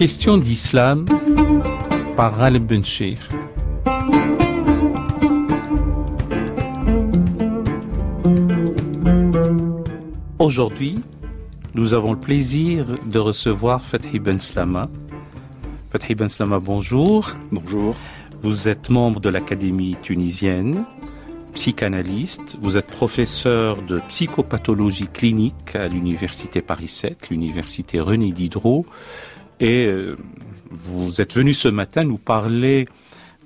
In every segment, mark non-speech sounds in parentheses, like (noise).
Question d'islam par Ben Benchir. Aujourd'hui, nous avons le plaisir de recevoir Fathi Ben Slama. Fathi Ben Slama, bonjour. Bonjour. Vous êtes membre de l'Académie tunisienne, psychanalyste, vous êtes professeur de psychopathologie clinique à l'université Paris 7, l'université René Diderot. Et euh, vous êtes venu ce matin nous parler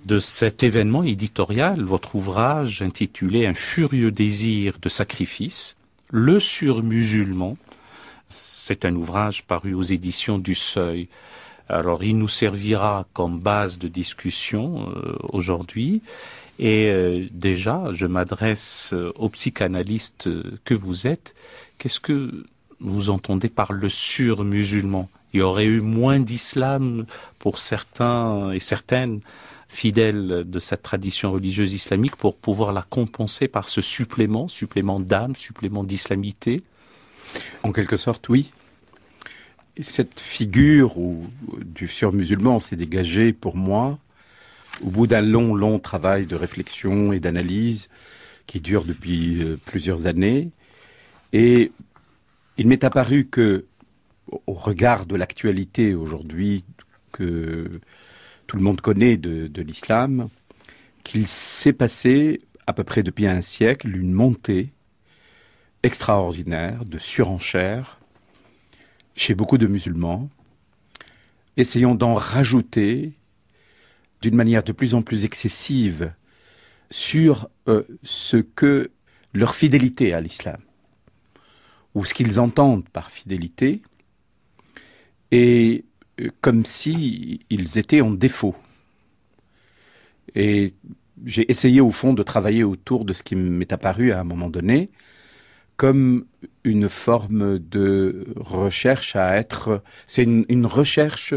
de cet événement éditorial, votre ouvrage intitulé Un furieux désir de sacrifice, Le surmusulman ». C'est un ouvrage paru aux éditions du Seuil. Alors il nous servira comme base de discussion euh, aujourd'hui. Et euh, déjà, je m'adresse au psychanalyste que vous êtes. Qu'est-ce que vous entendez par le surmusulman il y aurait eu moins d'islam pour certains et certaines fidèles de cette tradition religieuse islamique pour pouvoir la compenser par ce supplément, supplément d'âme, supplément d'islamité En quelque sorte, oui. Cette figure ou, du musulman s'est dégagée pour moi au bout d'un long, long travail de réflexion et d'analyse qui dure depuis euh, plusieurs années. Et il m'est apparu que au regard de l'actualité aujourd'hui que tout le monde connaît de, l'islam, qu'il s'est passé à peu près depuis un siècle une montée extraordinaire de surenchère chez beaucoup de musulmans, Essayons d'en rajouter d'une manière de plus en plus excessive sur euh, ce que leur fidélité à l'islam, ou ce qu'ils entendent par fidélité, et euh, comme si ils étaient en défaut. Et j'ai essayé au fond de travailler autour de ce qui m'est apparu à un moment donné comme une forme de recherche à être, c'est une, recherche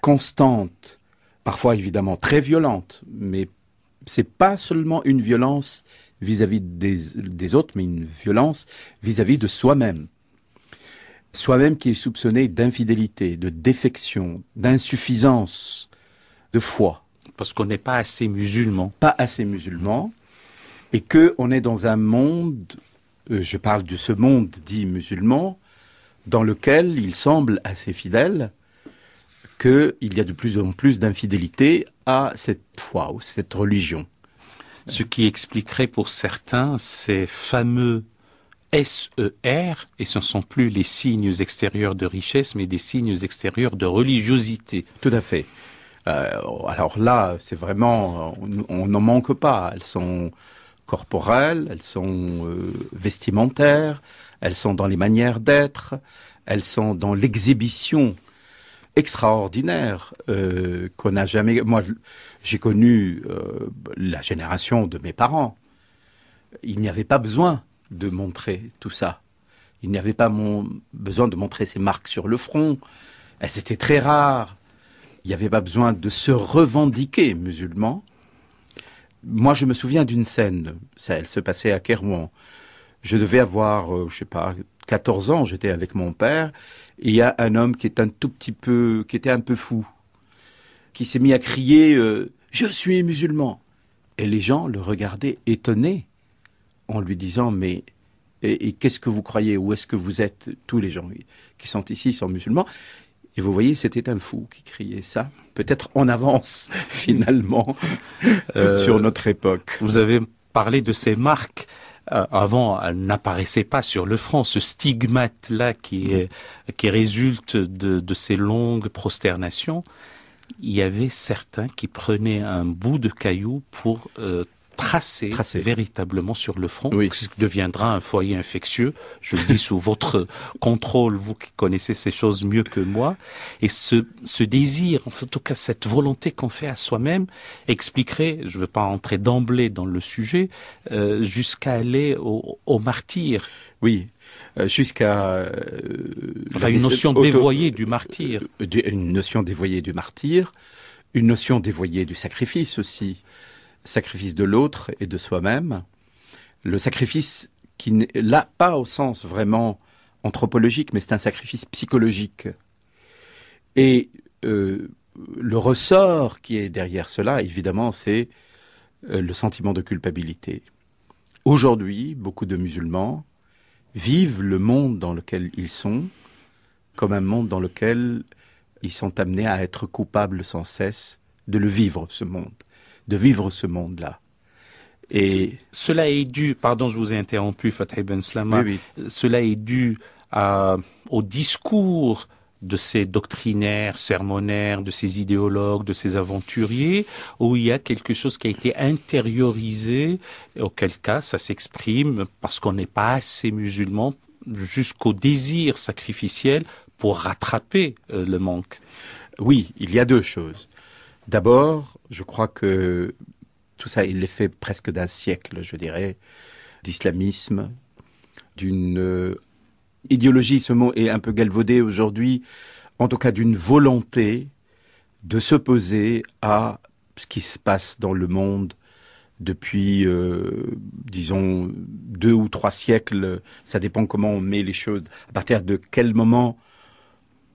constante, parfois évidemment très violente, mais c'est pas seulement une violence vis-à-vis des, autres, mais une violence vis à -vis de soi-même soi-même qui est soupçonné d'infidélité, de défection, d'insuffisance de foi. Parce qu'on n'est pas assez musulman. Pas assez musulman. Et qu'on est dans un monde, euh, je parle de ce monde dit musulman, dans lequel il semble assez fidèle qu'il y a de plus en plus d'infidélité à cette foi ou cette religion. Ce qui expliquerait pour certains ces fameux SER, et ce ne sont plus les signes extérieurs de richesse, mais des signes extérieurs de religiosité. Tout à fait. Euh, alors là, c'est vraiment, on n'en manque pas. Elles sont corporelles, elles sont euh, vestimentaires, elles sont dans les manières d'être, elles sont dans l'exhibition extraordinaire euh, qu'on n'a jamais. Moi, j'ai connu la génération de mes parents. Il n'y avait pas besoin de montrer tout ça. Il n'y avait pas besoin de montrer ces marques sur le front. Elles étaient très rares. Il n'y avait pas besoin de se revendiquer musulman. Moi, je me souviens d'une scène. Ça, elle se passait à Kerouan. Je devais avoir, euh, je ne sais pas, 14 ans. J'étais avec mon père. Et il y a un homme qui est un tout petit peu, qui était un peu fou, qui s'est mis à crier euh, Je suis musulman !» Et les gens le regardaient étonnés en lui disant mais et, qu'est-ce que vous croyez Où est-ce que vous êtes Tous les gens qui sont ici sont musulmans. Et vous voyez, c'était un fou qui criait ça, peut-être on avance (laughs) finalement (laughs) euh, sur notre époque. Vous avez parlé de ces marques. Euh, avant, elles n'apparaissaient pas sur le front. Ce stigmate-là qui, qui résulte de, ces longues prosternations, il y avait certains qui prenaient un bout de caillou pour euh, tracé, véritablement sur le front, ce qui deviendra un foyer infectieux, je le dis sous votre (laughs) contrôle, vous qui connaissez ces choses mieux que moi, et ce, désir, en tout cas cette volonté qu'on fait à soi-même, expliquerait, je ne veux pas entrer d'emblée dans le sujet, euh, jusqu'à aller au, martyr. Oui, euh, jusqu'à euh, enfin, une notion dévoyée du martyr, une notion dévoyée du martyr, une notion dévoyée du sacrifice aussi sacrifice de l'autre et de soi-même. Le sacrifice qui n'est là pas au sens vraiment anthropologique, mais c'est un sacrifice psychologique. Et euh, le ressort qui est derrière cela, évidemment, c'est euh, le sentiment de culpabilité. Aujourd'hui, beaucoup de musulmans vivent le monde dans lequel ils sont comme un monde dans lequel ils sont amenés à être coupables sans cesse de le vivre, ce monde de vivre ce monde-là. Et cela est dû, pardon, je vous ai interrompu, Fatih Ben cela est dû à, euh, au discours de ces doctrinaires, sermonnaires, de ces idéologues, de ces aventuriers, où il y a quelque chose qui a été intériorisé, auquel cas ça s'exprime parce qu'on n'est pas assez musulman jusqu'au désir sacrificiel pour rattraper euh, le manque. Oui, il y a deux choses. D'abord, je crois que tout ça est fait presque d'un siècle, je dirais, d'islamisme, d'une euh, idéologie, ce mot est un peu galvaudé aujourd'hui, en tout cas d'une volonté de s'opposer à ce qui se passe dans le monde depuis, euh, disons, deux ou trois siècles. Ça dépend comment on met les choses, à partir de quel moment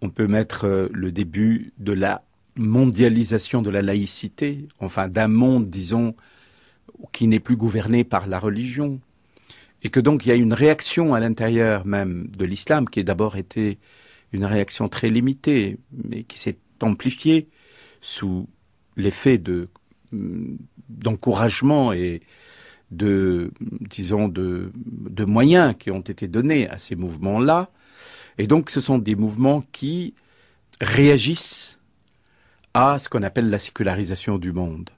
on peut mettre euh, le début de la mondialisation de la laïcité, enfin d'un monde, disons, qui n'est plus gouverné par la religion, et que donc il y a une réaction à l'intérieur même de l'islam qui est d'abord été une réaction très limitée, mais qui s'est amplifiée sous l'effet de mm, d'encouragement et de disons de, de moyens qui ont été donnés à ces mouvements-là. Et donc ce sont des mouvements qui réagissent à ce qu'on appelle la sécularisation du monde.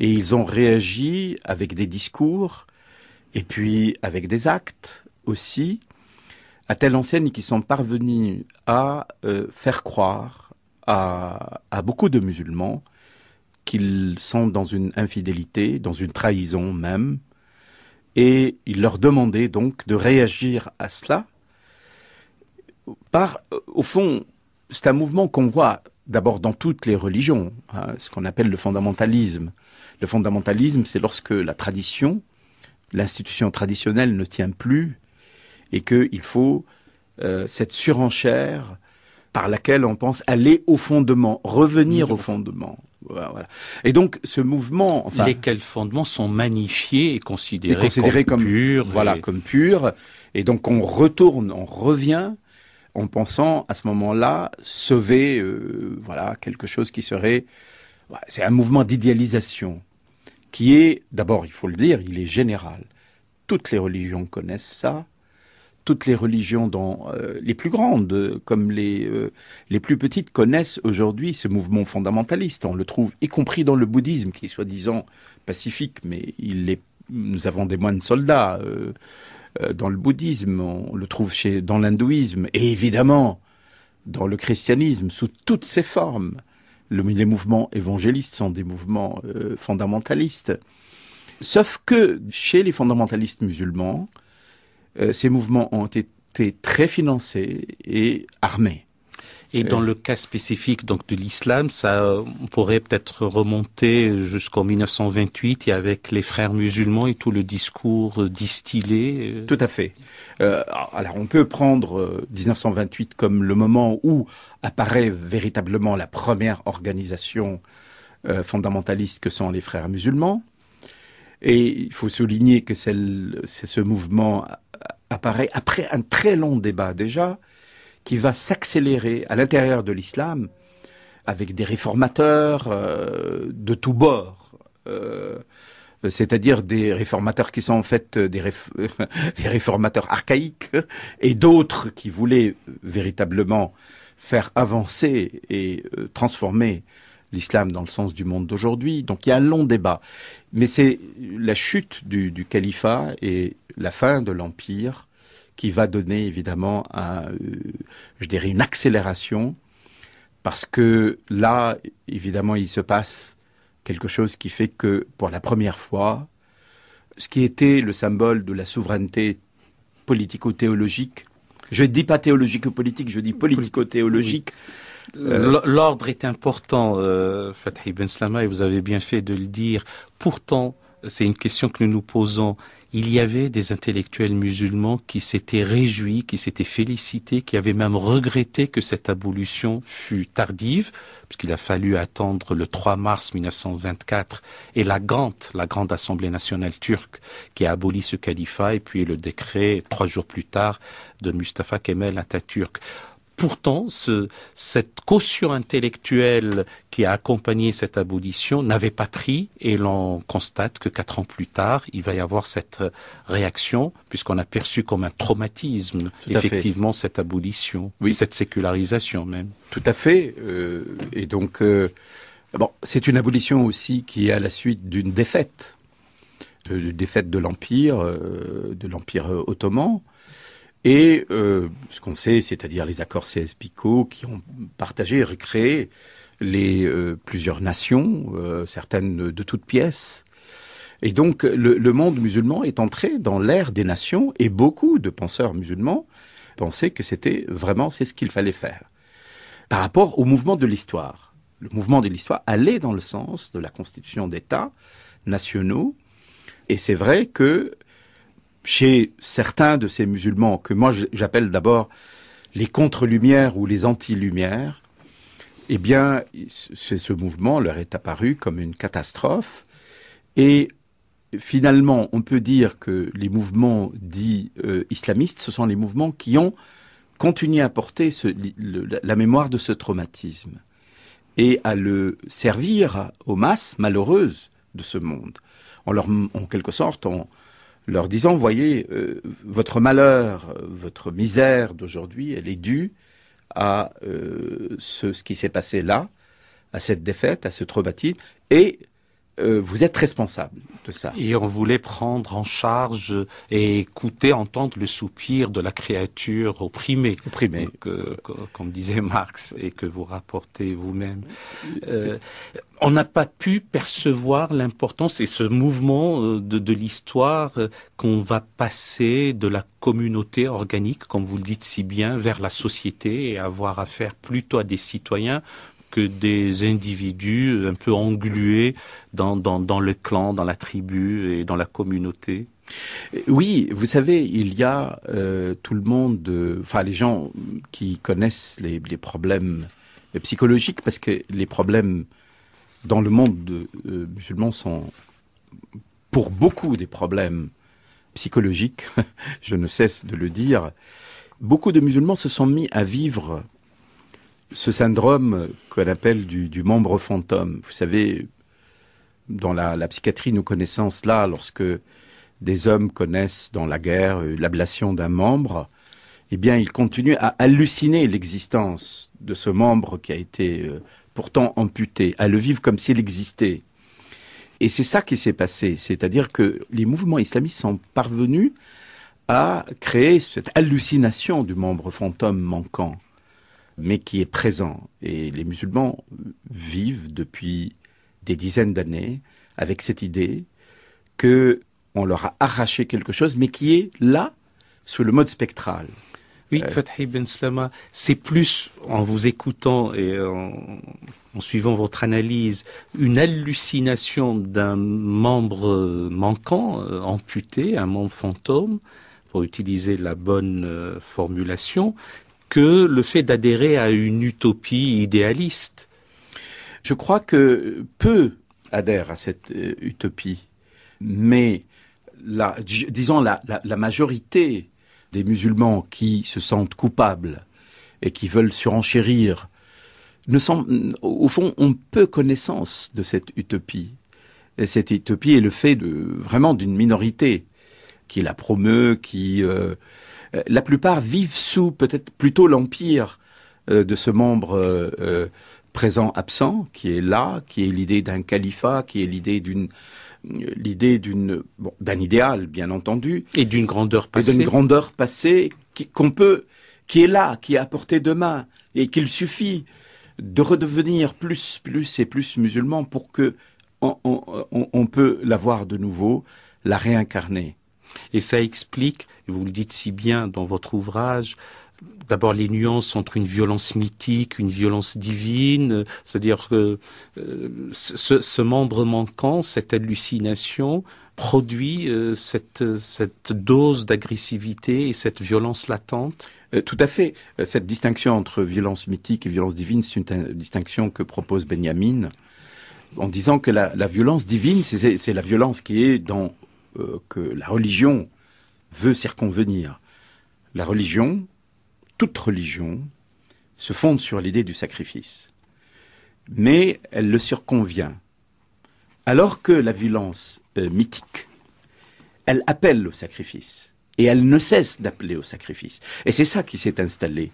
Et ils ont réagi avec des discours et puis avec des actes aussi, à telle enseigne qu'ils sont parvenus à euh, faire croire à, beaucoup de musulmans qu'ils sont dans une infidélité, dans une trahison même, et ils leur demandaient donc de réagir à cela par, au fond, c'est un mouvement qu'on voit d'abord dans toutes les religions, hein, ce qu'on appelle le fondamentalisme. Le fondamentalisme, c'est lorsque la tradition, l'institution traditionnelle ne tient plus et qu'il faut euh, cette surenchère par laquelle on pense aller au fondement, revenir au fondement. Voilà. Et donc ce mouvement, enfin, lesquels fondements sont magnifiés et considérés, considérés comme, purs, voilà, comme purs. Et donc on retourne, on revient en pensant à ce moment-là sauver euh, voilà quelque chose qui serait c'est un mouvement d'idéalisation qui est d'abord il faut le dire il est général toutes les religions connaissent ça toutes les religions dont euh, les plus grandes comme les euh, les plus petites connaissent aujourd'hui ce mouvement fondamentaliste on le trouve y compris dans le bouddhisme qui est soi-disant pacifique mais il nous avons des moines soldats euh, dans le bouddhisme, on le trouve chez, dans l'hindouisme, et évidemment dans le christianisme, sous toutes ses formes. les mouvements évangélistes sont des mouvements euh, fondamentalistes. Sauf que chez les fondamentalistes musulmans, euh, ces mouvements ont été très financés et armés. Et dans le cas spécifique donc de l'islam, ça on pourrait peut-être remonter jusqu'en 1928 et avec les frères musulmans et tout le discours distillé. Euh. Tout à fait. Euh, alors on peut prendre 1928 euh, comme le moment où apparaît véritablement la première organisation fondamentaliste que sont les frères musulmans. Et il faut souligner que c'est ce mouvement apparaît après un très long débat déjà qui va s'accélérer à l'intérieur de l'islam avec des réformateurs euh, de tous bords. Euh, c'est-à-dire des réformateurs qui sont en fait (laughs) des, réformateurs archaïques et d'autres qui voulaient véritablement faire avancer et euh, transformer l'islam dans le sens du monde d'aujourd'hui. Donc il y a un long débat. Mais c'est la chute du, du califat et la fin de l'empire qui va donner évidemment, euh, je dirais, une accélération, parce que là, évidemment, il se passe quelque chose qui fait que, pour la première fois, ce qui était le symbole de la souveraineté politico-théologique, je ne dis pas théologique ou politique, je dis politico-théologique, euh, L'ordre est important, Fatah Fatih Ben et vous avez bien fait de le dire. Pourtant, c'est une question que nous nous posons. Il y avait des intellectuels musulmans qui s'étaient réjouis, qui s'étaient félicités, qui avaient même regretté que cette abolition fût tardive, puisqu'il a fallu attendre le 3 mars 1924 et la grande, la grande assemblée nationale turque, qui a aboli ce califat, et puis le décret trois jours plus tard de Mustafa Kemal Atatürk pourtant, cette caution intellectuelle qui a accompagné cette abolition n'avait pas pris, et l'on constate que quatre ans plus tard, il va y avoir cette euh, réaction, puisqu'on a perçu comme un traumatisme, effectivement, cette abolition, oui. cette sécularisation même. Tout à fait, euh, et donc... Euh, c'est une abolition aussi qui est à la suite d'une défaite, de, défaite de l'empire, de l'empire ottoman, et euh, ce qu'on sait, c'est-à-dire les accords cs qui ont partagé et recréé les euh, plusieurs nations, euh, certaines de toutes pièces. Et donc le, le monde musulman est entré dans l'ère des nations et beaucoup de penseurs musulmans pensaient que c'était vraiment c'est ce qu'il fallait faire. Par rapport au mouvement de l'histoire, le mouvement de l'histoire allait dans le sens de la constitution d'États nationaux. Et c'est vrai que chez certains de ces musulmans, que moi j'appelle d'abord les contre-lumières ou les anti-lumières, eh bien, ce mouvement leur est apparu comme une catastrophe. Et finalement, on peut dire que les mouvements dits euh, islamistes, ce sont les mouvements qui ont continué à porter la mémoire de ce traumatisme et à le servir aux masses malheureuses de ce monde. En quelque sorte, on leur disant, voyez, euh, votre malheur, votre misère d'aujourd'hui, elle est due à euh, ce, ce qui s'est passé là, à cette défaite, à ce traumatisme, et euh, vous êtes responsable de ça. Et on voulait prendre en charge et écouter, entendre le soupir de la créature opprimée, opprimée. Euh, comme disait Marx et que vous rapportez vous-même. Euh, on n'a pas pu percevoir l'importance et ce mouvement de l'histoire qu'on va passer de la communauté organique, comme vous le dites si bien, vers la société et avoir affaire plutôt à des citoyens que des individus un peu englués dans, le clan, dans la tribu et dans la communauté oui, vous savez, il y a euh, tout le monde, euh, enfin les gens qui connaissent les, problèmes euh, psychologiques, parce que les problèmes dans le monde musulman sont pour beaucoup des problèmes psychologiques, (laughs) je ne cesse de le dire. Beaucoup de musulmans se sont mis à vivre ce syndrome qu'on appelle du, membre fantôme. Vous savez, dans la, psychiatrie, nous connaissons cela lorsque des hommes connaissent dans la guerre euh, l'ablation d'un membre, eh bien, ils continuent à halluciner l'existence de ce membre qui a été euh, pourtant amputé, à le vivre comme s'il existait. Et c'est ça qui s'est passé, c'est-à-dire que les mouvements islamistes sont parvenus à créer cette hallucination du membre fantôme manquant mais qui est présent. Et les musulmans vivent depuis des dizaines d'années avec cette idée que on leur a arraché quelque chose, mais qui est là sous le mode spectral. Oui, euh, Fathi Ben c'est plus en vous écoutant et en, en suivant votre analyse, une hallucination d'un membre manquant, euh, amputé, un membre fantôme, pour utiliser la bonne euh, formulation, que le fait d'adhérer à une utopie idéaliste. Je crois que peu adhèrent à cette euh, utopie, mais la, disons la, majorité des musulmans qui se sentent coupables et qui veulent surenchérir ne sont, au fond, ont peu connaissance de cette utopie. Et cette utopie est le fait de vraiment d'une minorité qui la promeut, qui euh, euh, la plupart vivent sous peut-être plutôt l'empire euh, de ce membre euh, présent-absent qui est là, qui est l'idée d'un califat, qui est l'idée d'une l'idée d'un idéal bien entendu et d'une grandeur passée d'une grandeur passée qu'on peut qui est là qui est à demain et qu'il suffit de redevenir plus plus et plus musulman pour que on, on, on peut de nouveau la réincarner et ça explique vous le dites si bien dans votre ouvrage, d'abord les nuances entre une violence mythique, une violence divine, euh, c'est-à-dire que euh, ce, membre manquant, cette hallucination, produit euh, cette, dose d'agressivité et cette violence latente tout à fait. Cette distinction entre violence mythique et violence divine, c'est une distinction que propose Benjamin en disant que la, violence divine, c'est la violence qui est dans que la religion veut circonvenir. La religion, toute religion, se fonde sur l'idée du sacrifice. Mais elle le circonvient. Alors que la violence euh, mythique, elle appelle au sacrifice. Et elle ne cesse d'appeler au sacrifice. Et c'est ça qui s'est installé.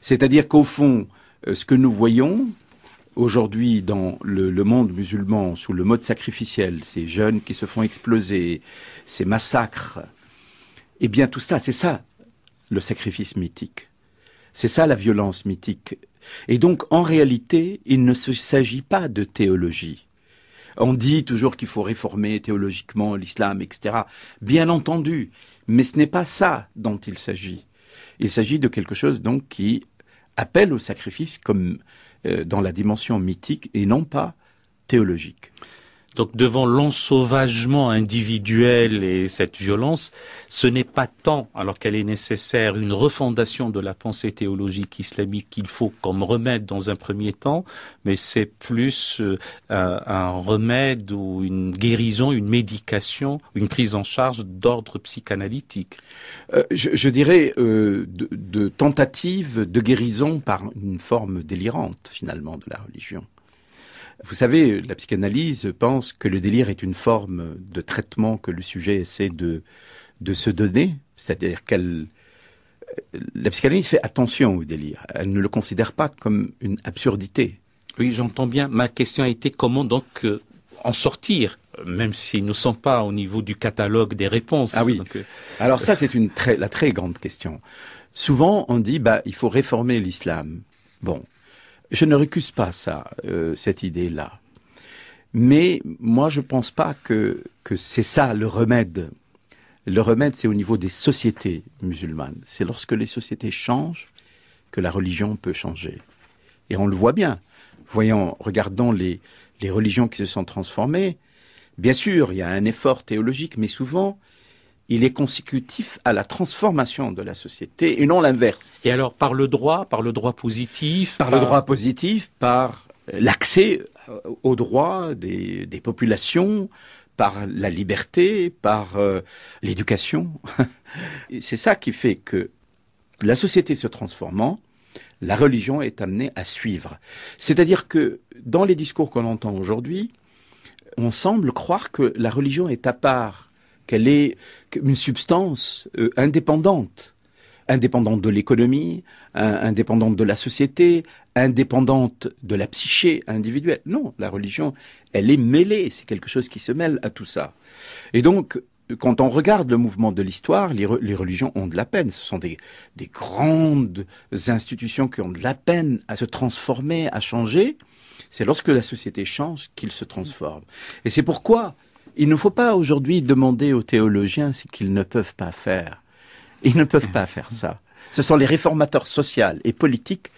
C'est-à-dire qu'au fond, euh, ce que nous voyons, aujourd'hui dans le, monde musulman sous le mode sacrificiel, ces jeunes qui se font exploser, ces massacres, et eh bien tout ça, c'est ça le sacrifice mythique. C'est ça la violence mythique. Et donc en réalité, il ne s'agit pas de théologie. On dit toujours qu'il faut réformer théologiquement l'islam, etc. Bien entendu, mais ce n'est pas ça dont il s'agit. Il s'agit de quelque chose donc qui appelle au sacrifice comme euh, dans la dimension mythique et non pas théologique. Donc devant l'ensauvagement individuel et cette violence, ce n'est pas tant, alors qu'elle est nécessaire, une refondation de la pensée théologique islamique qu'il faut comme remède dans un premier temps, mais c'est plus euh, un remède ou une guérison, une médication, une prise en charge d'ordre psychanalytique. Euh, je, dirais euh, de, de tentative de guérison par une forme délirante finalement de la religion. Vous savez, la psychanalyse pense que le délire est une forme de traitement que le sujet essaie de, de se donner, c'est-à-dire qu'elle... La psychanalyse fait attention au délire, elle ne le considère pas comme une absurdité. Oui, j'entends bien. Ma question a été comment donc euh, en sortir même si nous ne sommes pas au niveau du catalogue des réponses. Ah oui. Euh, Alors ça, c'est la très grande question. Souvent, on dit, bah, il faut réformer l'islam. Bon, je ne recuse pas ça, euh, cette idée-là. Mais moi, je ne pense pas que, que c'est ça le remède. Le remède, c'est au niveau des sociétés musulmanes. C'est lorsque les sociétés changent que la religion peut changer. Et on le voit bien. Voyons, regardons les, les religions qui se sont transformées. Bien sûr, il y a un effort théologique, mais souvent, il est consécutif à la transformation de la société et non l'inverse. Et alors par le droit, par le droit positif Par, le droit positif, par l'accès euh, aux droits des, populations, par la liberté, par euh, l'éducation. (laughs) C'est ça qui fait que la société se transformant, la religion est amenée à suivre. C'est-à-dire que dans les discours qu'on entend aujourd'hui, on semble croire que la religion est à part qu'elle est une substance euh, indépendante, indépendante de l'économie, indépendante de la société, indépendante de la psyché individuelle. Non, la religion, elle est mêlée, c'est quelque chose qui se mêle à tout ça. Et donc, quand on regarde le mouvement de l'histoire, les, religions ont de la peine. Ce sont des, des, grandes institutions qui ont de la peine à se transformer, à changer. C'est lorsque la société change qu'ils se transforment. Et c'est pourquoi il ne faut pas aujourd'hui demander aux théologiens ce qu'ils ne peuvent pas faire. Ils ne peuvent pas faire ça. Ce sont les réformateurs sociaux et politiques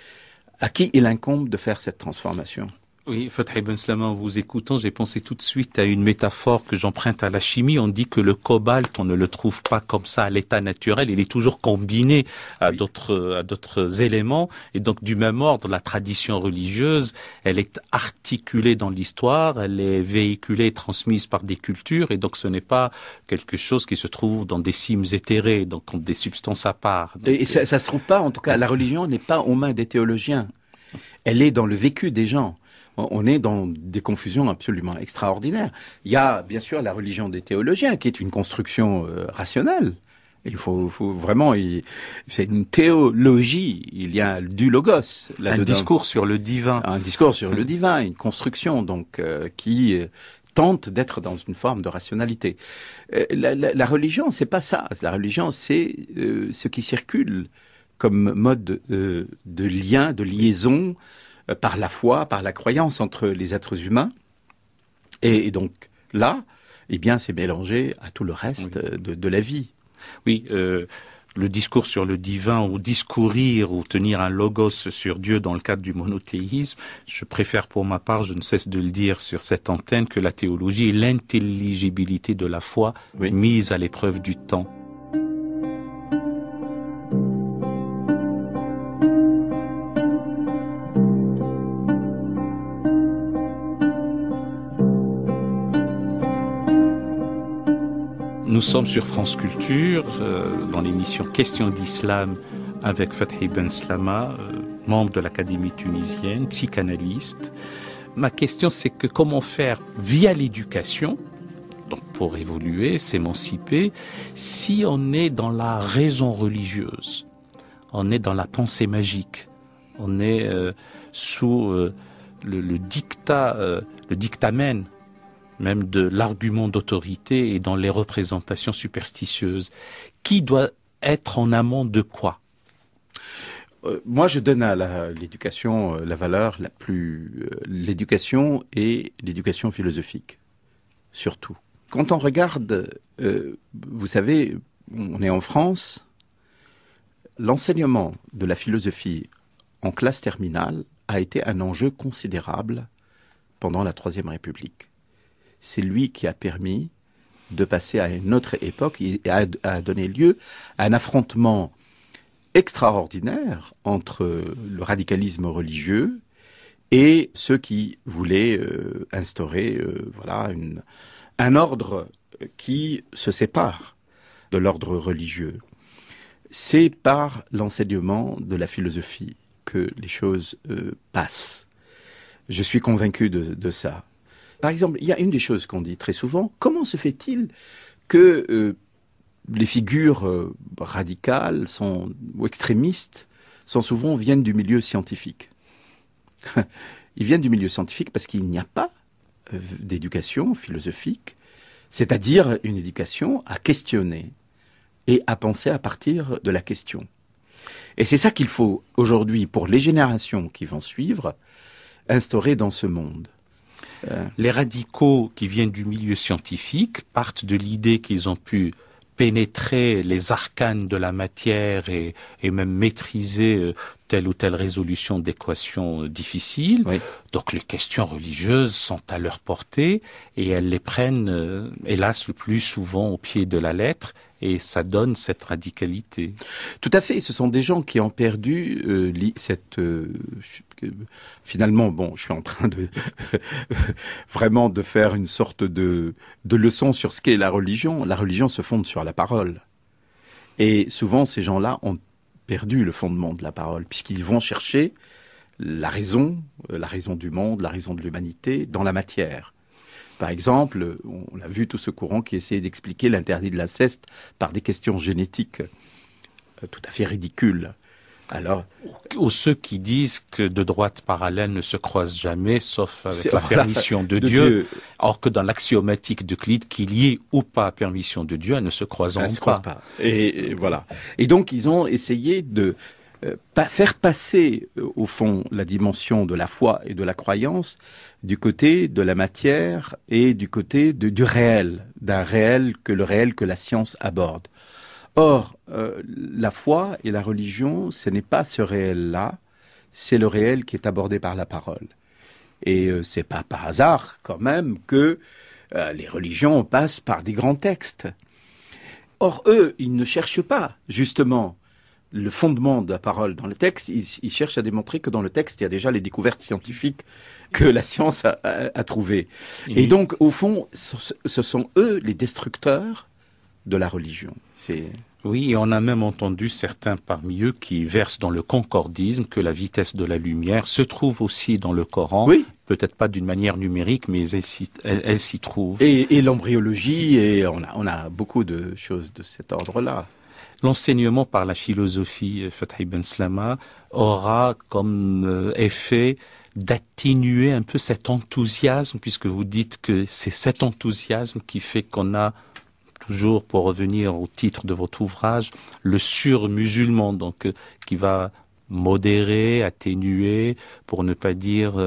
à qui il incombe de faire cette transformation. Oui, Fatih Ben Slama, en vous écoutant, j'ai pensé tout de suite à une métaphore que j'emprunte à la chimie. On dit que le cobalt, on ne le trouve pas comme ça à l'état naturel. Il est toujours combiné à d'autres, à d'autres éléments. Et donc, du même ordre, la tradition religieuse, elle est articulée dans l'histoire, elle est véhiculée et transmise par des cultures. Et donc, ce n'est pas quelque chose qui se trouve dans des cimes éthérées, donc des substances à part. et ça, ça se trouve pas, en tout cas, euh, la religion n'est pas aux mains des théologiens. Elle est dans le vécu des gens on est dans des confusions absolument extraordinaires. Il y a bien sûr la religion des théologiens qui est une construction euh, rationnelle. Il faut, faut vraiment, c'est une théologie. Il y a du logos, là un discours sur le divin, un discours sur le mmh. divin, une construction donc euh, qui euh, tente d'être dans une forme de rationalité. la, la, la, religion, c'est pas ça. La religion, c'est ce qui circule comme mode de lien, de liaison euh, par la foi, par la croyance entre les êtres humains. Et, donc là, eh bien, c'est mélangé à tout le reste euh, de, la vie. Oui. Euh, le discours sur le divin ou discourir ou tenir un logos sur Dieu dans le cadre du monothéisme, je préfère pour ma part, je ne cesse de le dire sur cette antenne, que la théologie et l'intelligibilité de la foi mise à l'épreuve du temps. Nous sommes sur France Culture, euh, dans l'émission Question d'Islam, avec Fathi Ben Slama, euh, membre de l'Académie tunisienne, psychanalyste. Ma question, c'est que comment faire via l'éducation, donc pour évoluer, s'émanciper, si on est dans la raison religieuse, on est dans la pensée magique, on est euh, sous le, dictat, le dictamen même de l'argument d'autorité et dans les représentations superstitieuses. Qui doit être en amont de quoi euh, moi, je donne à l'éducation euh, la, valeur la plus, euh, l'éducation et l'éducation philosophique, surtout. Quand on regarde, vous savez, on est en France, l'enseignement de la philosophie en classe terminale a été un enjeu considérable pendant la Troisième République c'est lui qui a permis de passer à une autre époque et a, donné lieu à un affrontement extraordinaire entre le radicalisme religieux et ceux qui voulaient euh, instaurer euh, voilà un ordre qui se sépare de l'ordre religieux. C'est par l'enseignement de la philosophie que les choses euh, passent. Je suis convaincu de ça. Par exemple, il y a une des choses qu'on dit très souvent, comment se fait-il que euh, les figures euh, radicales sont, ou extrémistes sont souvent viennent du milieu scientifique (laughs) Ils viennent du milieu scientifique parce qu'il n'y a pas euh, d'éducation philosophique, c'est-à-dire une éducation à questionner et à penser à partir de la question. Et c'est ça qu'il faut aujourd'hui, pour les générations qui vont suivre, instaurer dans ce monde. Euh. Les radicaux qui viennent du milieu scientifique partent de l'idée qu'ils ont pu pénétrer les arcanes de la matière et, même maîtriser euh, telle ou telle résolution d'équations euh, difficiles. Donc les questions religieuses sont à leur portée et elles les prennent, hélas, le plus souvent au pied de la lettre et ça donne cette radicalité. Tout à fait, ce sont des gens qui ont perdu euh, cette euh, finalement bon, je suis en train de (laughs) vraiment de faire une sorte de de leçon sur ce qu'est la religion. La religion se fonde sur la parole. Et souvent ces gens-là ont perdu le fondement de la parole puisqu'ils vont chercher la raison, euh, la raison du monde, la raison de l'humanité dans la matière. Par exemple, on a vu tout ce courant qui essayait d'expliquer l'interdit de la ceste par des questions génétiques euh, tout à fait ridicules. Alors, ou ceux qui disent que de droite parallèles ne se croisent jamais, sauf avec la permission de, Dieu, or que dans l'axiomatique d'Euclide, qu'il y ait ou pas permission de Dieu, elles ne se croisent pas. et, voilà. Et donc, ils ont essayé de euh, faire passer euh, au fond la dimension de la foi et de la croyance du côté de la matière et du côté du réel, d'un réel que le réel que la science aborde. Or, euh, la foi et la religion, ce n'est pas ce réel-là, c'est le réel qui est abordé par la parole. Et ce c'est pas par hasard quand même que les religions passent par des grands textes. Or, eux, ils ne cherchent pas justement le fondement de la parole dans le texte, il, cherche à démontrer que dans le texte, il y a déjà les découvertes scientifiques que la science a, trouvées. Et mhm. donc, au fond, ce, sont eux les destructeurs de la religion. C'est... Oui, et on a même entendu certains parmi eux qui versent dans le concordisme que la vitesse de la lumière se trouve aussi dans le Coran. Oui. Peut-être pas d'une manière numérique, mais elle s'y, trouve. Et, l'embryologie, et on a beaucoup de choses de cet ordre-là l'enseignement par la philosophie euh, Fatih Ben Slama aura comme euh, effet d'atténuer un peu cet enthousiasme, puisque vous dites que c'est cet enthousiasme qui fait qu'on a toujours, pour revenir au titre de votre ouvrage, le sur-musulman, donc euh, qui va modérer, atténuer, pour ne pas dire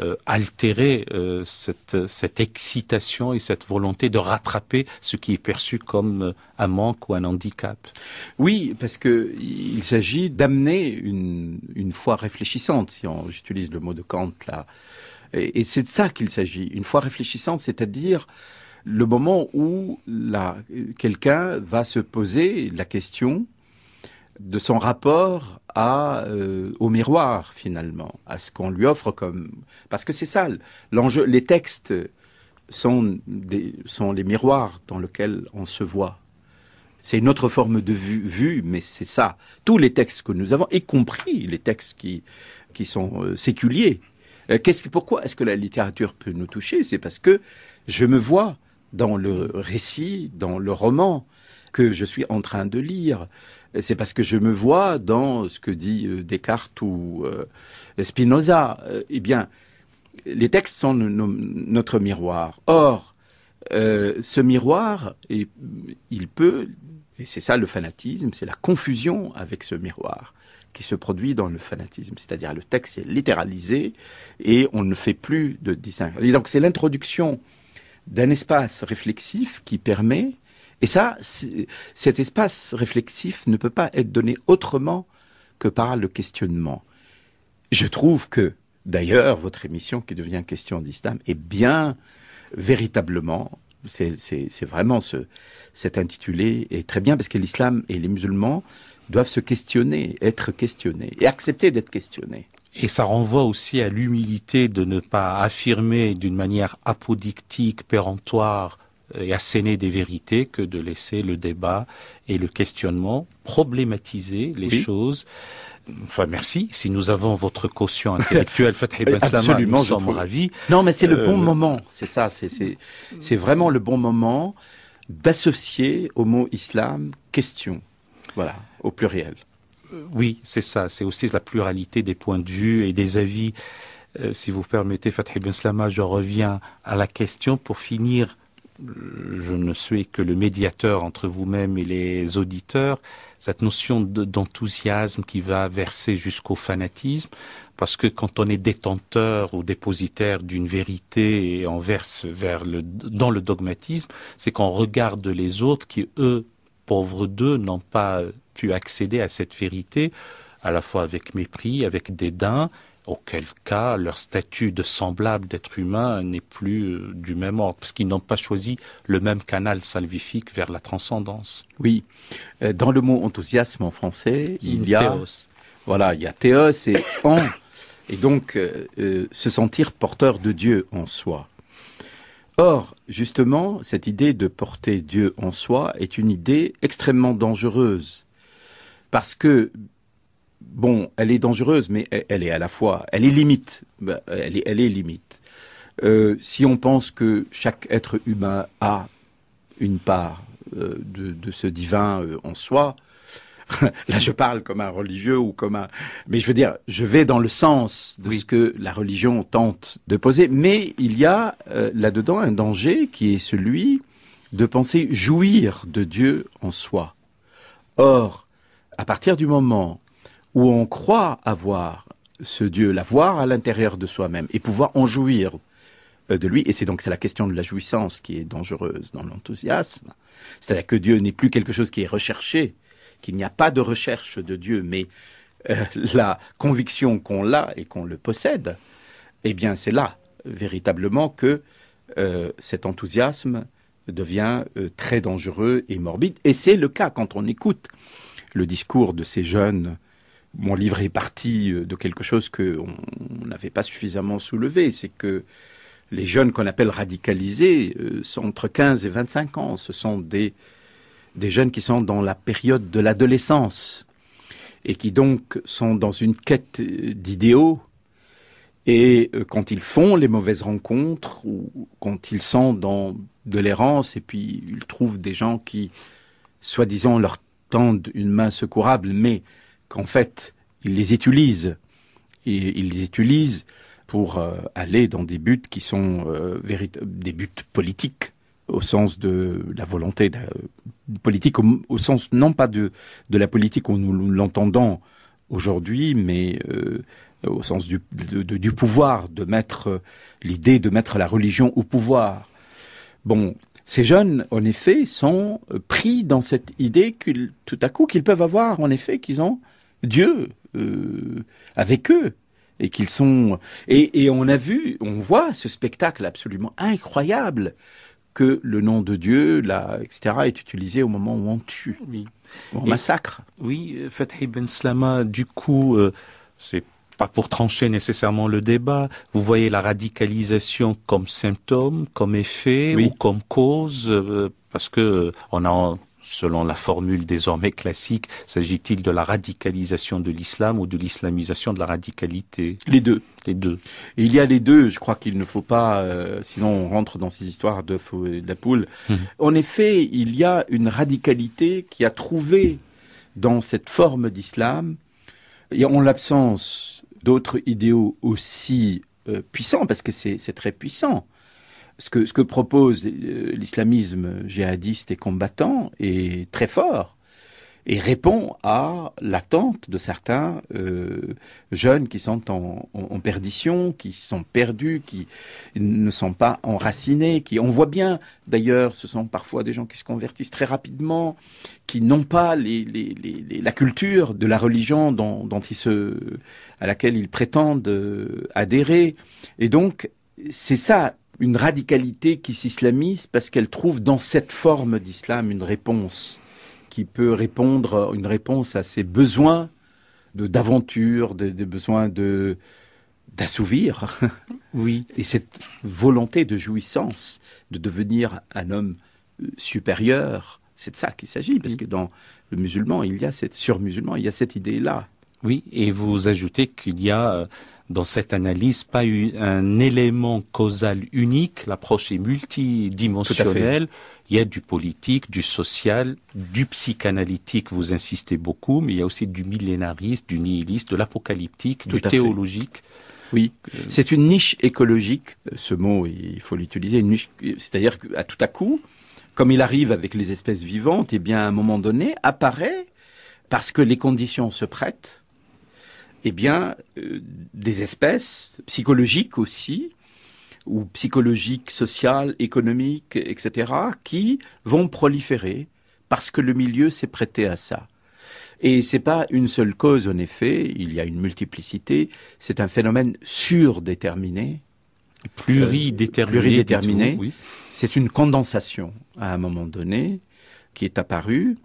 euh, altérer euh, cette, excitation et cette volonté de rattraper ce qui est perçu comme euh, un manque ou un handicap. Oui, parce qu'il s'agit d'amener une, une foi réfléchissante, si j'utilise le mot de Kant là. Et, et c'est de ça qu'il s'agit, une foi réfléchissante, c'est-à-dire le moment où quelqu'un va se poser la question de son rapport à euh, au miroir finalement, à ce qu'on lui offre comme parce que c'est ça l'enjeu. Les textes sont les miroirs dans lesquels on se voit. C'est une autre forme de vue, mais c'est ça. Tous les textes que nous avons, y compris les textes qui sont euh, séculiers. Euh, pourquoi est-ce que la littérature peut nous toucher C'est parce que je me vois dans le récit, dans le roman, que je suis en train de lire. C'est parce que je me vois dans ce que dit euh, Descartes ou euh, Spinoza. Euh, eh bien, les textes sont notre miroir. Or, ce miroir, il peut, et c'est ça le fanatisme, c'est la confusion avec ce miroir qui se produit dans le fanatisme, c'est-à-dire le texte est littéralisé et on ne fait plus de distinction. Et donc c'est l'introduction d'un espace réflexif qui permet et ça, cet espace réflexif ne peut pas être donné autrement que par le questionnement. Je trouve que, d'ailleurs, votre émission qui devient Question d'Islam est bien véritablement, c'est vraiment ce, cet intitulé est très bien parce que l'islam et les musulmans doivent se questionner, être questionnés et accepter d'être questionnés. Et ça renvoie aussi à l'humilité de ne pas affirmer d'une manière apodictique, péremptoire, euh, et asséner des vérités que de laisser le débat et le questionnement problématiser les choses. Enfin, merci. Si nous avons votre caution intellectuelle, (laughs) Fatih Ben Absolument, nous sommes ravi ravis. Non, mais c'est le bon euh, moment. C'est ça. C'est vraiment le bon moment d'associer au mot islam question. Voilà, au pluriel. Euh, oui, c'est ça. C'est aussi la pluralité des points de vue et des avis. si vous permettez, Fatih Ibn Salama je reviens à la question pour finir je ne suis que le médiateur entre vous-même et les auditeurs, cette notion d'enthousiasme qui va verser jusqu'au fanatisme, parce que quand on est détenteur ou dépositaire d'une vérité et on verse vers le, dans le dogmatisme, c'est qu'on regarde les autres qui, eux, pauvres d'eux, n'ont pas pu accéder à cette vérité, à la fois avec mépris, avec dédain, auquel cas leur statut de semblable d'être humain n'est plus euh, du même ordre, parce qu'ils n'ont pas choisi le même canal salvifique vers la transcendance. Oui, euh, dans le mot enthousiasme en français, il y a théos. voilà, il y a théos et en, et donc euh, se sentir porteur de Dieu en soi. Or, justement, cette idée de porter Dieu en soi est une idée extrêmement dangereuse, parce que bon, elle est dangereuse, mais elle est à la fois, elle est limite, bah, elle est, limite. Euh, si on pense que chaque être humain a une part euh, de, ce divin euh, en soi, (laughs) là je parle comme un religieux ou comme un, mais je veux dire, je vais dans le sens de ce que la religion tente de poser, mais il y a là-dedans un danger qui est celui de penser jouir de Dieu en soi. Or, à partir du moment où on croit avoir ce Dieu, l'avoir à l'intérieur de soi-même et pouvoir en jouir euh, de lui. Et c'est donc c'est la question de la jouissance qui est dangereuse dans l'enthousiasme. C'est-à-dire que Dieu n'est plus quelque chose qui est recherché, qu'il n'y a pas de recherche de Dieu, mais euh, (laughs) la conviction qu'on l'a et qu'on le possède, eh bien c'est là véritablement que euh, cet enthousiasme devient très dangereux et morbide. Et c'est le cas quand on écoute le discours de ces jeunes mon livre est parti euh, de quelque chose qu'on n'avait pas suffisamment soulevé, c'est que les jeunes qu'on appelle radicalisés euh, sont entre 15 et 25 ans. Ce sont des, des jeunes qui sont dans la période de l'adolescence et qui donc sont dans une quête euh, d'idéaux. Et quand ils font les mauvaises rencontres ou quand ils sont dans de l'errance et puis ils trouvent des gens qui, soi-disant, leur tendent une main secourable, mais qu'en fait, ils les utilisent. Et ils les utilisent pour euh, aller dans des buts qui sont euh, des buts politiques au sens de la volonté euh, politique, au, sens non pas de, de la politique où nous l'entendons aujourd'hui, mais au sens du, du pouvoir, de mettre l'idée de mettre la religion au pouvoir. Bon, ces jeunes, en effet, sont pris dans cette idée qu'ils, tout à coup, qu'ils peuvent avoir, en effet, qu'ils ont Dieu euh, avec eux et qu'ils sont et, on a vu, on voit ce spectacle absolument incroyable que le nom de Dieu, là, etc., est utilisé au moment où on tue, oui. on massacre. Oui, Fatih Ben Slama, du coup, euh, c'est pas pour trancher nécessairement le débat. Vous voyez la radicalisation comme symptôme, comme effet ou comme cause, euh, parce que euh, on a selon la formule désormais classique, s'agit-il de la radicalisation de l'islam ou de l'islamisation de la radicalité Les deux. Les deux. il y a les deux, je crois qu'il ne faut pas, euh, sinon on rentre dans ces histoires d'œufs et de la poule. Mmh. En effet, il y a une radicalité qui a trouvé dans cette forme d'islam, et en l'absence d'autres idéaux aussi euh, puissants, parce que c'est très puissant, ce que, ce que propose euh, l'islamisme djihadiste et combattant est très fort et répond à l'attente de certains euh, jeunes qui sont en, en, perdition, qui sont perdus, qui ne sont pas enracinés, qui on voit bien d'ailleurs, ce sont parfois des gens qui se convertissent très rapidement, qui n'ont pas les, les, les, la culture de la religion dont, dont ils se, à laquelle ils prétendent euh, adhérer, et donc c'est ça une radicalité qui s'islamise parce qu'elle trouve dans cette forme d'islam une réponse qui peut répondre, une réponse à ses besoins de d'aventure, des, besoins de d'assouvir. Oui. (laughs) Et cette volonté de jouissance, de devenir un homme euh, supérieur, c'est de ça qu'il s'agit, parce que dans le musulman, il y a cette sur musulman, il y a cette idée là. Oui, et vous ajoutez qu'il y a euh, dans cette analyse pas eu un élément causal unique, l'approche est multidimensionnelle. Il y a du politique, du social, du psychanalytique, vous insistez beaucoup, mais il y a aussi du millénariste, du nihiliste, de l'apocalyptique, du théologique. Oui, euh, c'est une niche écologique. Euh, ce mot, il faut l'utiliser. Une niche, c'est-à-dire à tout à coup, comme il arrive avec les espèces vivantes, et eh bien à un moment donné apparaît parce que les conditions se prêtent eh bien, euh, des espèces psychologiques aussi, ou psychologiques, sociales, économiques, etc., qui vont proliférer parce que le milieu s'est prêté à ça. Et ce n'est pas une seule cause, en effet, il y a une multiplicité, c'est un phénomène surdéterminé, pluridéterminé, pluridéterminé. Oui. c'est une condensation à un moment donné qui est apparue,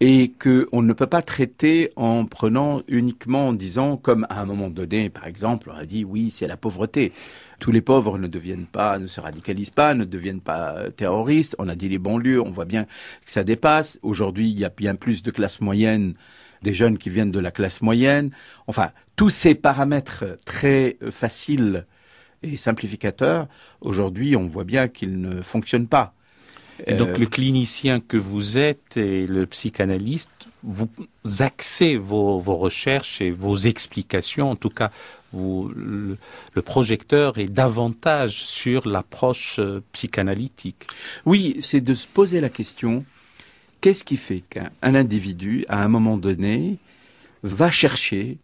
et qu'on ne peut pas traiter en prenant uniquement en disant, comme à un moment donné, par exemple, on a dit oui, c'est la pauvreté. Tous les pauvres ne deviennent pas, ne se radicalisent pas, ne deviennent pas euh, terroristes. On a dit les banlieues, on voit bien que ça dépasse. Aujourd'hui, il y a bien plus de classes moyennes, des jeunes qui viennent de la classe moyenne. Enfin, tous ces paramètres très euh, faciles et simplificateurs, aujourd'hui, on voit bien qu'ils ne fonctionnent pas donc euh, le clinicien que vous êtes et le psychanalyste, vous axez vos, vos recherches et vos explications, en tout cas le, projecteur est davantage sur l'approche euh, psychanalytique. Oui, c'est de se poser la question, qu'est-ce qui fait qu'un individu, à un moment donné, va chercher,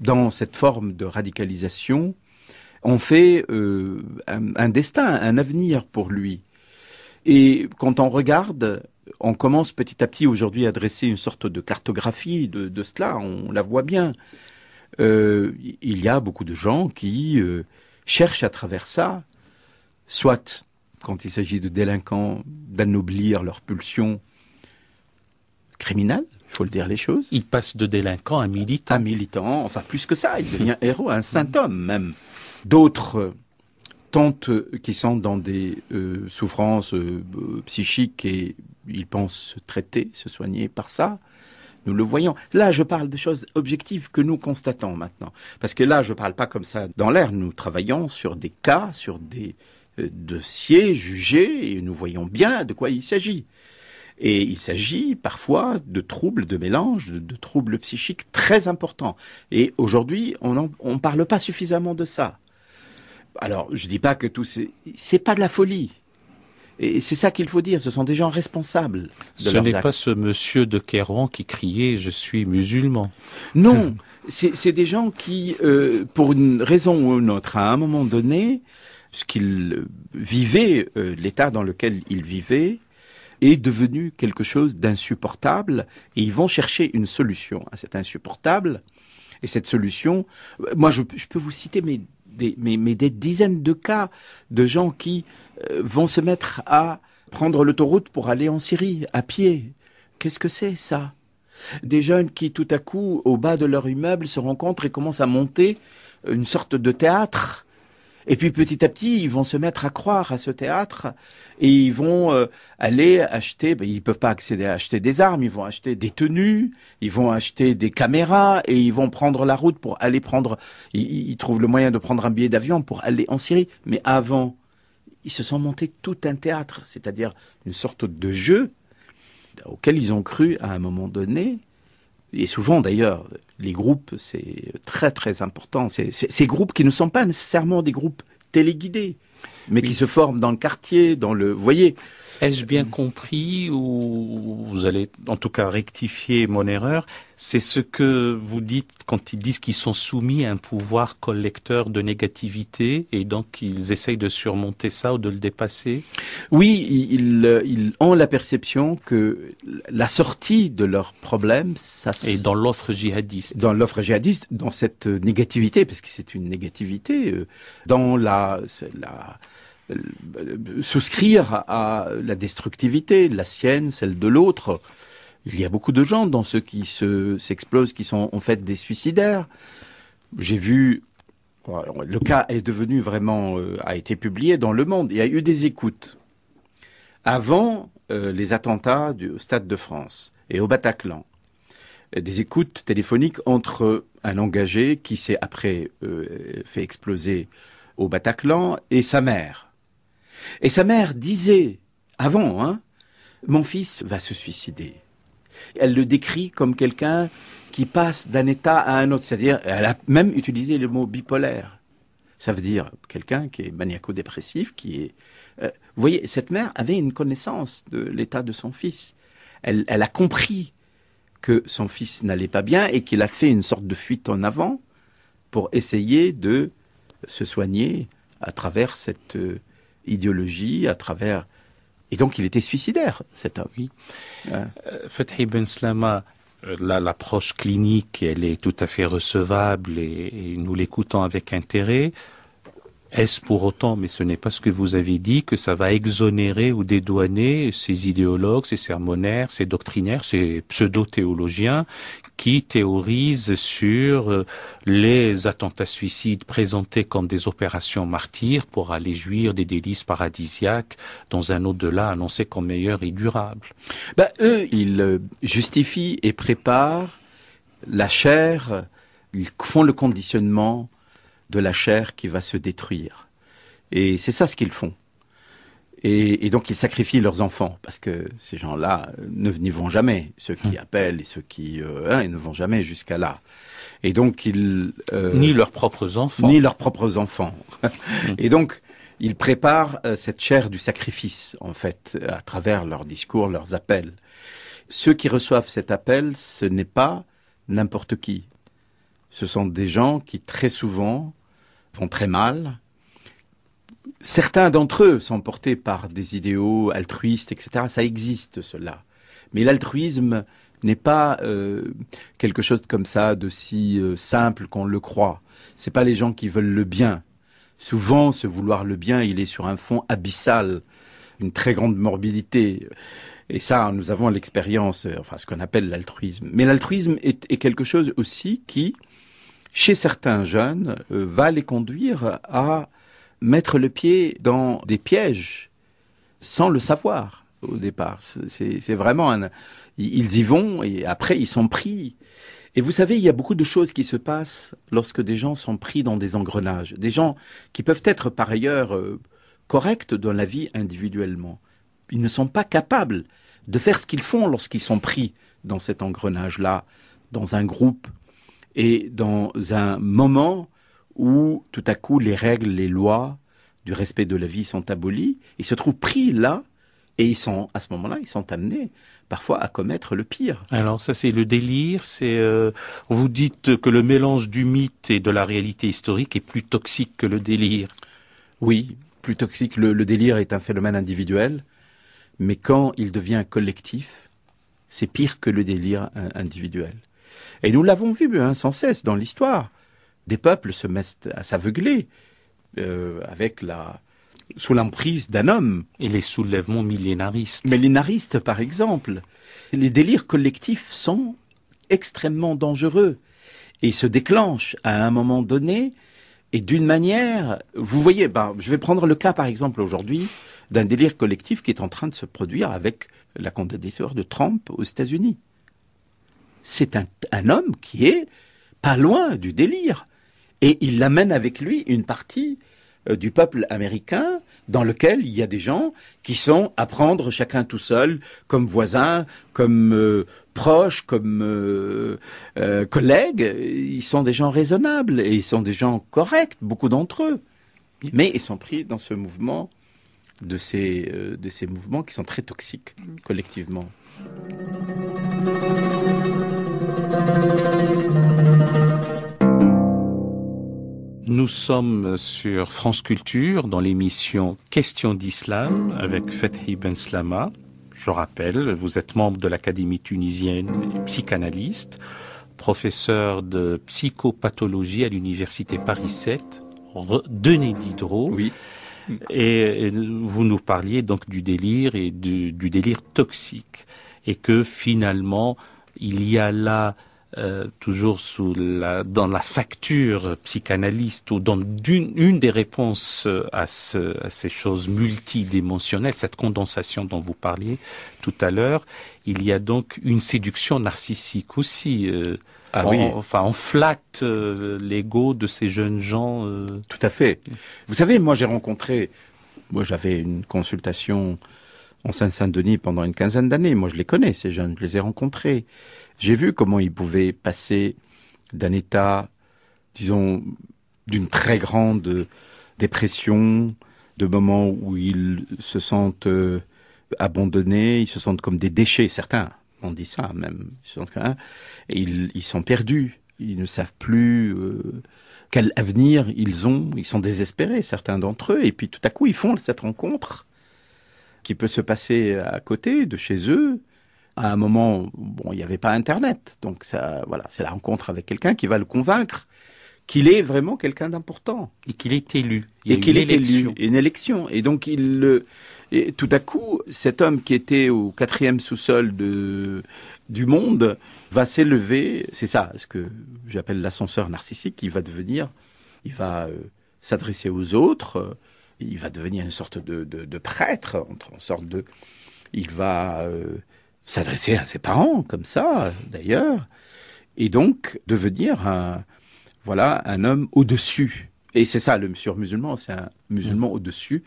dans cette forme de radicalisation, on fait euh, un destin, un avenir pour lui et quand on regarde, on commence petit à petit aujourd'hui à dresser une sorte de cartographie de, cela, on la voit bien. Euh, il y a beaucoup de gens qui euh, cherchent à travers ça, soit quand il s'agit de délinquants, d'annoblir leur pulsion criminale, il faut le dire les choses. Ils passent de délinquant à militant. À militant, enfin plus que ça, il devient héros, un saint homme même. D'autres tentent, qui sont dans des euh, souffrances euh, psychiques et ils pensent se traiter, se soigner par ça. Nous le voyons. Là, je parle de choses objectives que nous constatons maintenant. Parce que là, je ne parle pas comme ça dans l'air. Nous travaillons sur des cas, sur des euh, dossiers jugés, et nous voyons bien de quoi il s'agit. Et il s'agit parfois de troubles de mélange, de, troubles psychiques très importants. Et aujourd'hui, on ne parle pas suffisamment de ça alors, je dis pas que tout c'est, c'est pas de la folie. Et c'est ça qu'il faut dire, ce sont des gens responsables. De ce n'est pas ce monsieur de Kérouan qui criait ⁇ Je suis musulman ⁇ Non, (laughs) c'est des gens qui, euh, pour une raison ou une autre, à un moment donné, ce qu'ils euh, vivaient, euh, l'état dans lequel ils vivaient, est devenu quelque chose d'insupportable, et ils vont chercher une solution à cet insupportable. Et cette solution, moi je, peux vous citer mes mais, des dizaines de cas de gens qui euh, vont se mettre à prendre l'autoroute pour aller en Syrie à pied. Qu'est-ce que c'est ça Des jeunes qui tout à coup, au bas de leur immeuble, se rencontrent et commencent à monter une sorte de théâtre et puis petit à petit, ils vont se mettre à croire à ce théâtre et ils vont euh, aller acheter, ben, ils peuvent pas accéder à acheter des armes, ils vont acheter des tenues, ils vont acheter des caméras et ils vont prendre la route pour aller prendre, ils, ils trouvent le moyen de prendre un billet d'avion pour aller en Syrie. Mais avant, ils se sont montés tout un théâtre, c'est-à-dire une sorte de jeu auquel ils ont cru à un moment donné et souvent d'ailleurs, les groupes, c'est très très important. C'est, ces groupes qui ne sont pas nécessairement des groupes téléguidés mais qui se forment dans le quartier, dans le, vous voyez. Ai-je bien compris ou vous allez en tout cas rectifier mon erreur C'est ce que vous dites quand ils disent qu'ils sont soumis à un pouvoir collecteur de négativité et donc ils essayent de surmonter ça ou de le dépasser Oui, ils, ont la perception que la sortie de leurs problèmes, ça et dans l'offre djihadiste. Dans l'offre djihadiste, dans cette négativité, parce que c'est une négativité, euh, dans la, la souscrire à la destructivité, la sienne, celle de l'autre. Il y a beaucoup de gens dans ceux qui s'explosent, qui sont en fait des suicidaires. J'ai vu le cas est devenu vraiment euh, a été publié dans Le Monde. Il y a eu des écoutes avant euh, les attentats du Stade de France et au Bataclan. Des écoutes téléphoniques entre un engagé qui s'est après euh, fait exploser au Bataclan et sa mère. Et sa mère disait, avant, hein, mon fils va se suicider. Elle le décrit comme quelqu'un qui passe d'un état à un autre, c'est-à-dire, elle a même utilisé le mot bipolaire. Ça veut dire quelqu'un qui est maniaco-dépressif, qui est... Euh, vous voyez, cette mère avait une connaissance de l'état de son fils. elle, a compris que son fils n'allait pas bien et qu'il a fait une sorte de fuite en avant pour essayer de se soigner à travers cette, euh, idéologie, à travers... Et donc il était suicidaire, cet homme. Oui. Euh, Ben Slama, euh, l'approche clinique, elle est tout à fait recevable et, nous l'écoutons avec intérêt. Est-ce pour autant, mais ce n'est pas ce que vous avez dit, que ça va exonérer ou dédouaner ces idéologues, ces sermonnaires, ces doctrinaires, ces pseudo-théologiens qui théorise sur euh, les attentats suicides présentés comme des opérations martyrs pour aller jouir des délices paradisiaques dans un au-delà annoncé comme meilleur et durable. Bah, eux, ils euh, justifient et préparent la chair, ils font le conditionnement de la chair qui va se détruire. Et c'est ça ce qu'ils font. Et, donc ils sacrifient leurs enfants parce que ces gens-là euh, ne n'y vont jamais. Ceux qui hum. appellent et ceux qui euh, hein, ils ne vont jamais jusqu'à là. Et donc ils euh, ni leurs propres enfants ni leurs propres enfants. Hum. et donc ils préparent cette chair du sacrifice en fait à travers leurs discours, leurs appels. Ceux qui reçoivent cet appel, ce n'est pas n'importe qui. Ce sont des gens qui très souvent vont très mal, Certains d'entre eux sont portés par des idéaux altruistes, etc. Ça existe, cela. Mais l'altruisme n'est pas euh, quelque chose comme ça de si euh, simple qu'on le croit. C'est pas les gens qui veulent le bien. Souvent, se vouloir le bien, il est sur un fond abyssal, une très grande morbidité. Et ça, nous avons l'expérience, euh, enfin ce qu'on appelle l'altruisme. Mais l'altruisme est, quelque chose aussi qui, chez certains jeunes, va les conduire à mettre le pied dans des pièges sans le savoir au départ. C'est vraiment Ils y vont et après ils sont pris. Et vous savez, il y a beaucoup de choses qui se passent lorsque des gens sont pris dans des engrenages. Des gens qui peuvent être par ailleurs euh, corrects dans la vie individuellement. Ils ne sont pas capables de faire ce qu'ils font lorsqu'ils sont pris dans cet engrenage-là, dans un groupe et dans un moment où tout à coup les règles, les lois du respect de la vie sont abolies, ils se trouvent pris là, et ils sont, à ce moment-là, ils sont amenés parfois à commettre le pire. Alors ça c'est le délire, c'est euh, vous dites que le mélange du mythe et de la réalité historique est plus toxique que le délire. Oui, plus toxique. Le, délire est un phénomène individuel, mais quand il devient collectif, c'est pire que le délire euh, individuel. Et nous l'avons vu hein, sans cesse dans l'histoire des peuples se mettent à s'aveugler euh, avec la sous l'emprise d'un homme. Et les soulèvements millénaristes. Millénaristes, par exemple. Les délires collectifs sont extrêmement dangereux et se déclenchent à un moment donné et d'une manière, vous voyez, ben, je vais prendre le cas par exemple aujourd'hui d'un délire collectif qui est en train de se produire avec la condamnation de Trump aux États-Unis. C'est un, homme qui est pas loin du délire. Et il amène avec lui une partie euh, du peuple américain dans lequel il y a des gens qui sont à prendre chacun tout seul comme voisins, comme euh, proches, comme euh, collègues. Ils sont des gens raisonnables et ils sont des gens corrects, beaucoup d'entre eux. Mais ils sont pris dans ce mouvement de ces, de ces mouvements qui sont très toxiques collectivement. Nous sommes sur France Culture dans l'émission Question d'Islam avec Fethi Ben Slama. Je rappelle, vous êtes membre de l'Académie tunisienne psychanalyste, professeur de psychopathologie à l'université Paris 7, Denis Diderot. Oui. Et vous nous parliez donc du délire et du délire toxique. Et que finalement, il y a là euh, toujours sous la, dans la facture psychanalyste ou dans une, une des réponses euh, à, ce, à ces choses multidimensionnelles, cette condensation dont vous parliez tout à l'heure, il y a donc une séduction narcissique aussi. Euh, ah, oui. Enfin, on flatte euh, l'ego de ces jeunes gens. Tout à fait. Vous savez, moi j'ai rencontré, moi j'avais une consultation en Seine-Saint-Denis pendant une quinzaine d'années. Moi, je les connais, ces jeunes, je les ai rencontrés. J'ai vu comment ils pouvaient passer d'un état, disons, d'une très grande dépression, de moments où ils se sentent euh, abandonnés, ils se sentent comme des déchets, certains on dit ça même, ils et ils, sont perdus, ils ne savent plus euh, quel avenir ils ont, ils sont désespérés, certains d'entre eux, et puis tout à coup ils font cette rencontre qui peut se passer à côté de chez eux. À un moment, bon, il n'y avait pas Internet, donc ça, voilà, c'est la rencontre avec quelqu'un qui va le convaincre qu'il est vraiment quelqu'un d'important et qu'il est élu. et qu'il est élu, une élection. Et donc il le, tout à coup, cet homme qui était au quatrième sous-sol de du monde va s'élever. C'est ça, ce que j'appelle l'ascenseur narcissique. Il va devenir, il va euh, s'adresser aux autres. Euh, il va devenir une sorte de, de, prêtre, en sorte de, il va euh, s'adresser à ses parents comme ça, d'ailleurs, et donc devenir un, voilà, un homme au-dessus. Et c'est ça, le sur-musulman, c'est un musulman mm. au-dessus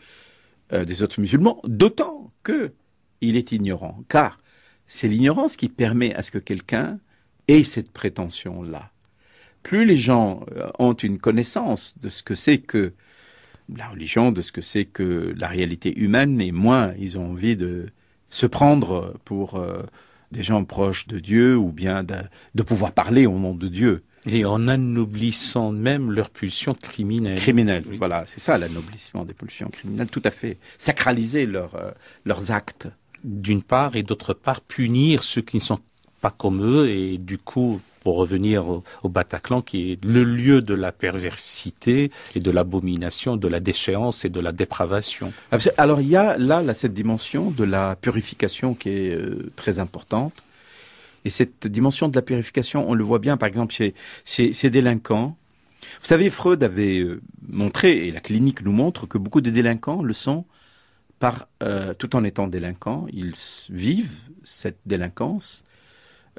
euh, des autres musulmans, d'autant que il est ignorant, car c'est l'ignorance qui permet à ce que quelqu'un ait cette prétention-là. Plus les gens euh, ont une connaissance de ce que c'est que la religion, de ce que c'est que la réalité humaine, et moins ils ont envie de se prendre pour euh, des gens proches de Dieu ou bien de, pouvoir parler au nom de Dieu. Et en anoblissant même leurs pulsions criminelles. Criminelles, voilà, c'est ça l'anoblissement des pulsions criminelles, tout à fait. Sacraliser euh, leurs actes. D'une part, et d'autre part, punir ceux qui ne sont pas comme eux et du coup pour revenir au, Bataclan, qui est le lieu de la perversité et de l'abomination, de la déchéance et de la dépravation. Ah, alors il y a là, cette dimension de la purification qui est euh, très importante. Et cette dimension de la purification, on le voit bien par exemple chez, ces délinquants. Vous savez, Freud avait euh, montré, et la clinique nous montre, que beaucoup de délinquants le sont par, euh, tout en étant délinquants, ils vivent cette délinquance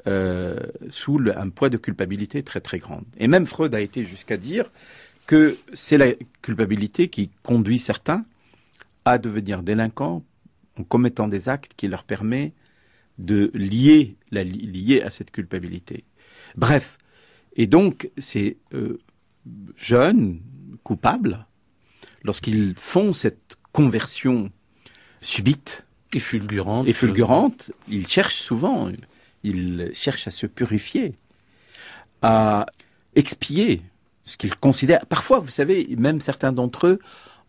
euh, sous un poids de culpabilité très très grande. Et même Freud a été jusqu'à dire que c'est la culpabilité qui conduit certains à devenir délinquants en commettant des actes qui leur permet de lier, la, lier à cette culpabilité. Bref, et donc ces euh, jeunes coupables, lorsqu'ils font cette conversion subite, et fulgurante, et fulgurante, ils cherchent souvent ils cherchent à se purifier, à expier ce qu'ils considèrent. Parfois, vous savez, même certains d'entre eux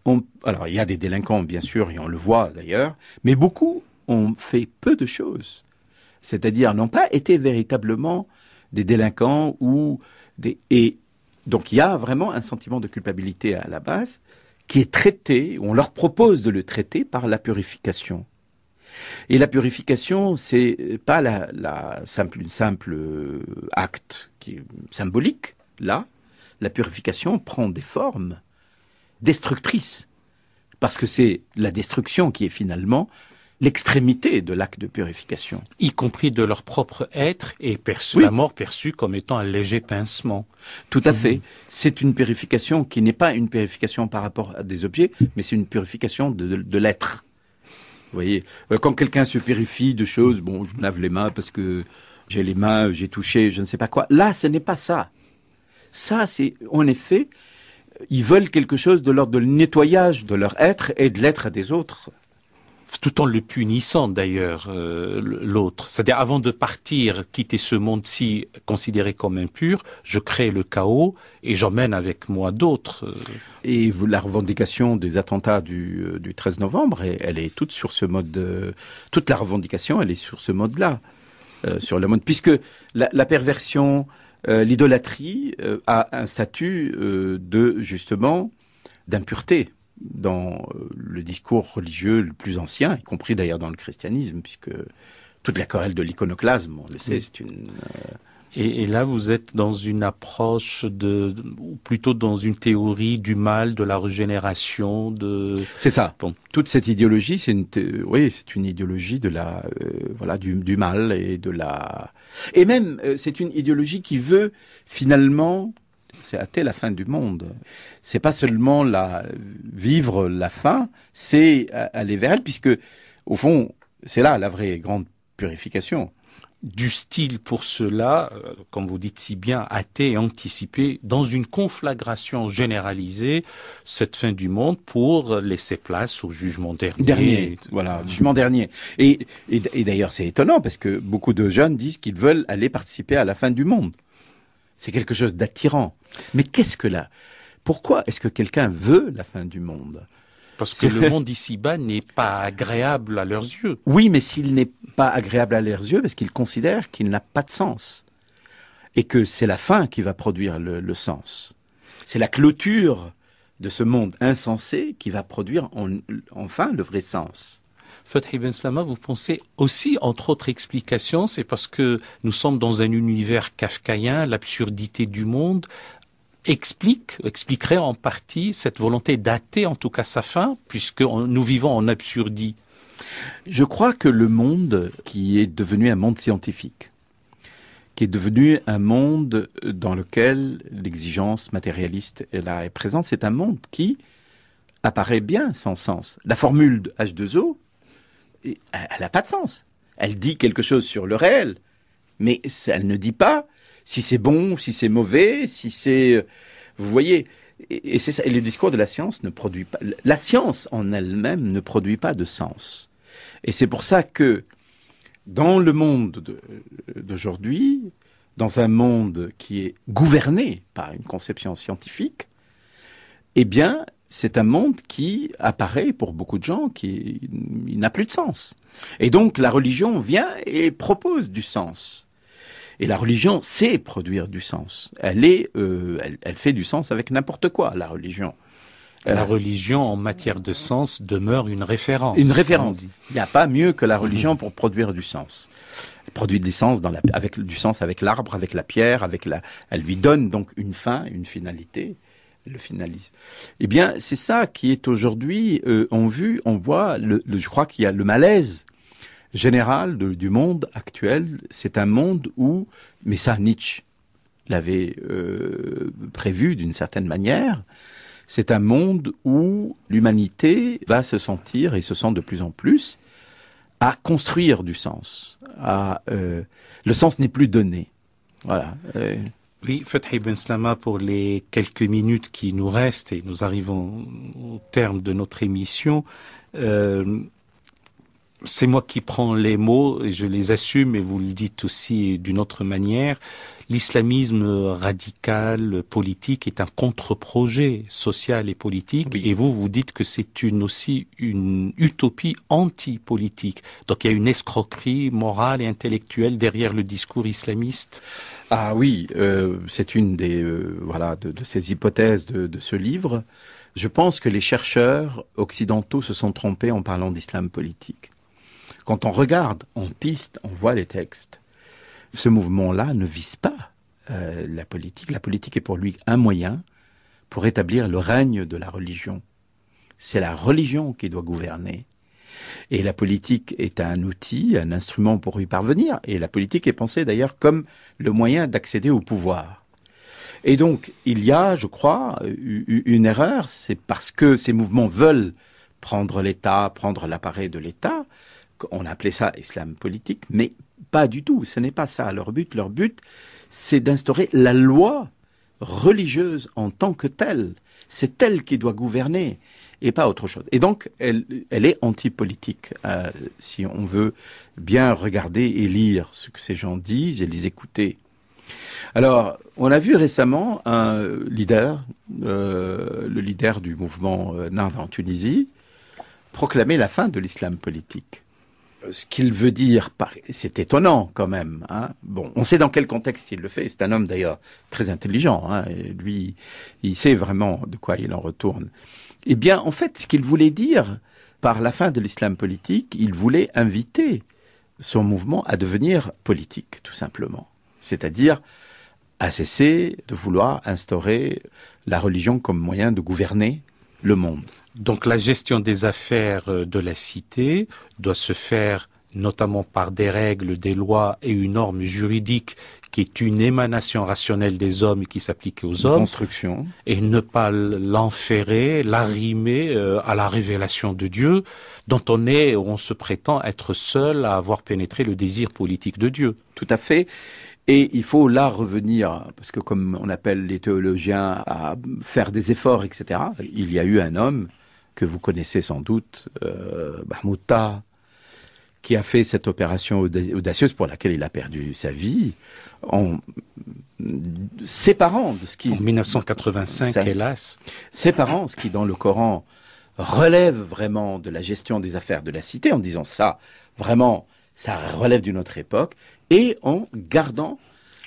ont. Alors, il y a des délinquants, bien sûr, et on le voit d'ailleurs, mais beaucoup ont fait peu de choses. C'est-à-dire n'ont pas été véritablement des délinquants ou des. Et donc, il y a vraiment un sentiment de culpabilité à la base qui est traité, on leur propose de le traiter par la purification. Et la purification, c'est pas la, simple, une simple euh, acte qui symbolique. Là, la purification prend des formes destructrices, parce que c'est la destruction qui est finalement l'extrémité de l'acte de purification. Y compris de leur propre être et perçu, la mort perçue comme étant un léger pincement. Tout à mmh. fait. C'est une purification qui n'est pas une purification par rapport à des objets, mais c'est une purification de l'être. Vous voyez, euh, quand quelqu'un se purifie de choses, bon, je me lave les mains parce que j'ai les mains, j'ai touché, je ne sais pas quoi. Là, ce n'est pas ça. Ça, c'est en effet, ils veulent quelque chose de l'ordre de nettoyage de leur être et de l'être des autres tout en le punissant d'ailleurs, euh, l'autre. C'est-à-dire avant de partir, quitter ce monde-ci considéré comme impur, je crée le chaos et j'emmène avec moi d'autres. Euh. Et la revendication des attentats du, euh, du 13 novembre, elle est toute sur ce mode, toute la revendication, elle est sur ce mode-là, sur le monde. puisque la, la perversion, l'idolâtrie a un statut de justement d'impureté dans euh, le discours religieux le plus ancien, y compris d'ailleurs dans le christianisme, puisque toute la querelle de l'iconoclasme, on le sait, c'est une... Euh, et, là, vous êtes dans une approche de, ou plutôt dans une théorie du mal, de la régénération, de. C'est ça. Bon. Toute cette idéologie, c'est une, oui, c'est une idéologie de la, euh, voilà, du, mal et de la. Et même, c'est une idéologie qui veut finalement c'est hâter la fin du monde. C'est pas seulement la vivre la fin, c'est aller vers elle, puisque au fond, c'est là la vraie grande purification. Du style pour cela, euh, comme vous dites si bien, athée et anticipé, dans une conflagration généralisée, cette fin du monde pour laisser place au jugement dernier. voilà, jugement dernier. et d'ailleurs, c'est étonnant parce que beaucoup de jeunes disent qu'ils veulent aller participer à la fin du monde. C'est quelque chose d'attirant. Mais qu'est-ce que là Pourquoi est-ce que quelqu'un veut la fin du monde parce que le monde ici-bas n'est pas agréable à leurs yeux. Oui, mais s'il n'est pas agréable à leurs yeux, parce qu'ils considèrent qu'il n'a pas de sens. Et que c'est la fin qui va produire le, sens. C'est la clôture de ce monde insensé qui va produire enfin le vrai sens. Fathi Ben Slama, vous pensez aussi, entre autres explications, c'est parce que nous sommes dans un univers kafkaïen, l'absurdité du monde explique, expliquerait en partie cette volonté d'athée, en tout cas sa fin, puisque nous vivons en absurdie. Je crois que le monde qui est devenu un monde scientifique, qui est devenu un monde dans lequel l'exigence matérialiste est là est présente, c'est un monde qui apparaît bien sans sens. La formule de H2O elle n'a pas de sens. Elle dit quelque chose sur le réel, mais elle ne dit pas si c'est bon, si c'est mauvais, si c'est... Euh, vous voyez, et, ça. le discours de la science ne produit pas... La science en elle-même ne produit pas de sens. Et c'est pour ça que dans le monde euh, d'aujourd'hui, dans un monde qui est gouverné par une conception scientifique, eh bien, c'est un monde qui apparaît pour beaucoup de gens qui n'a plus de sens. Et donc la religion vient et propose du sens. Et la religion sait produire du sens. Elle est, euh, elle, fait du sens avec n'importe quoi. La religion. Euh, la religion en matière de sens demeure une référence. Une référence. Il n'y a pas mieux que la mhm. religion pour produire du sens. Elle produit du sens avec du sens avec l'arbre, avec la pierre, avec la. Elle lui donne donc une fin, une finalité le finalise. Eh bien, c'est ça qui est aujourd'hui euh, en vue, on voit, je crois qu'il y a le malaise général du monde actuel. C'est un monde où, mais ça Nietzsche l'avait euh, prévu d'une certaine manière, c'est un monde où l'humanité va se sentir et se sent de plus en plus à construire du sens. À, euh, le sens n'est plus donné. Voilà. Oui, Fethi Ben Slama, pour les quelques minutes qui nous restent, et nous arrivons au terme de notre émission, euh, c'est moi qui prends les mots et je les assume, et vous le dites aussi d'une autre manière l'islamisme radical politique est un contre-projet social et politique, et vous, vous dites que c'est une aussi une utopie anti-politique. Donc il y a une escroquerie morale et intellectuelle derrière le discours islamiste. Ah oui, euh, c'est une des euh, voilà de, ces hypothèses de ce livre. Je pense que les chercheurs occidentaux se sont trompés en parlant d'islam politique. Quand on regarde, on piste, on voit les textes ce mouvement-là ne vise pas euh, la politique. La politique est pour lui un moyen pour établir le règne de la religion. C'est la religion qui doit gouverner. Et la politique est un outil, un instrument pour y parvenir. Et la politique est pensée d'ailleurs comme le moyen d'accéder au pouvoir. Et donc, il y a, je crois, une erreur. C'est parce que ces mouvements veulent prendre l'État, prendre l'appareil de l'État. On appelait ça islam politique, mais pas du tout, ce n'est pas ça leur but. Leur but, c'est d'instaurer la loi religieuse en tant que telle. C'est elle qui doit gouverner et pas autre chose. Et donc, elle, est anti-politique. Euh, si on veut bien regarder et lire ce que ces gens disent et les écouter. Alors, on a vu récemment un leader, euh, le leader du mouvement euh, Nard en Tunisie, proclamer la fin de l'islam politique. Euh, ce qu'il veut dire, c'est étonnant quand même. Hein. bon, on sait dans quel contexte il le fait. C'est un homme d'ailleurs très intelligent. Hein, lui, il sait vraiment de quoi il en retourne. Eh bien, en fait, ce qu'il voulait dire par la fin de l'islam politique, il voulait inviter son mouvement à devenir politique, tout simplement. C'est-à-dire à cesser de vouloir instaurer la religion comme moyen de gouverner le monde. Donc la gestion des affaires euh, de la cité doit se faire notamment par des règles, des lois et une norme juridique qui est une émanation rationnelle des hommes et qui s'applique aux hommes. Construction. Et ne pas l'enferrer, l'arrimer euh, à la révélation de Dieu, dont on est, on se prétend être seul à avoir pénétré le désir politique de Dieu. Tout à fait. Et il faut là revenir, parce que comme on appelle les théologiens à faire des efforts, etc., il y a eu un homme que vous connaissez sans doute, euh, qui a fait cette opération audacieuse pour laquelle il a perdu sa vie, en séparant de ce qui... En 1985, hélas. Séparant ce qui, dans le Coran, relève vraiment de la gestion des affaires de la cité, en disant ça, vraiment, ça relève d'une autre époque, et en gardant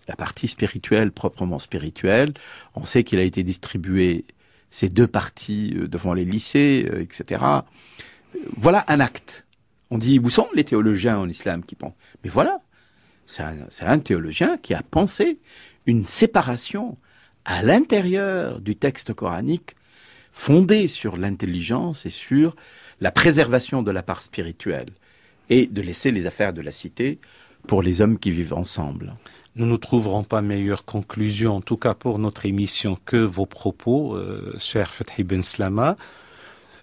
la partie spirituelle, proprement spirituelle. On sait qu'il a été distribué ces deux parties euh, devant les lycées, euh, etc. Voilà un acte. On dit, où sont les théologiens en islam qui pensent Mais voilà, c'est un, un, théologien qui a pensé une séparation à l'intérieur du texte coranique fondée sur l'intelligence et sur la préservation de la part spirituelle et de laisser les affaires de la cité pour les hommes qui vivent ensemble nous ne trouverons pas meilleure conclusion, en tout cas pour notre émission, que vos propos, euh, cher Ben Slama.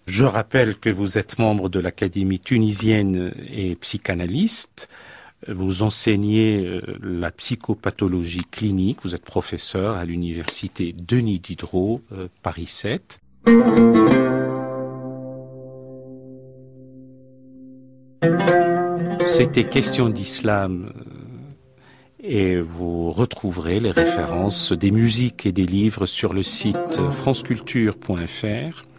Je rappelle que vous êtes membre de l'Académie tunisienne et psychanalyste. Vous enseignez euh, la psychopathologie clinique. Vous êtes professeur à l'université Denis Diderot, euh, Paris 7. c'était question d'islam euh, et vous retrouverez les références des musiques et des livres sur le site franceculture.fr.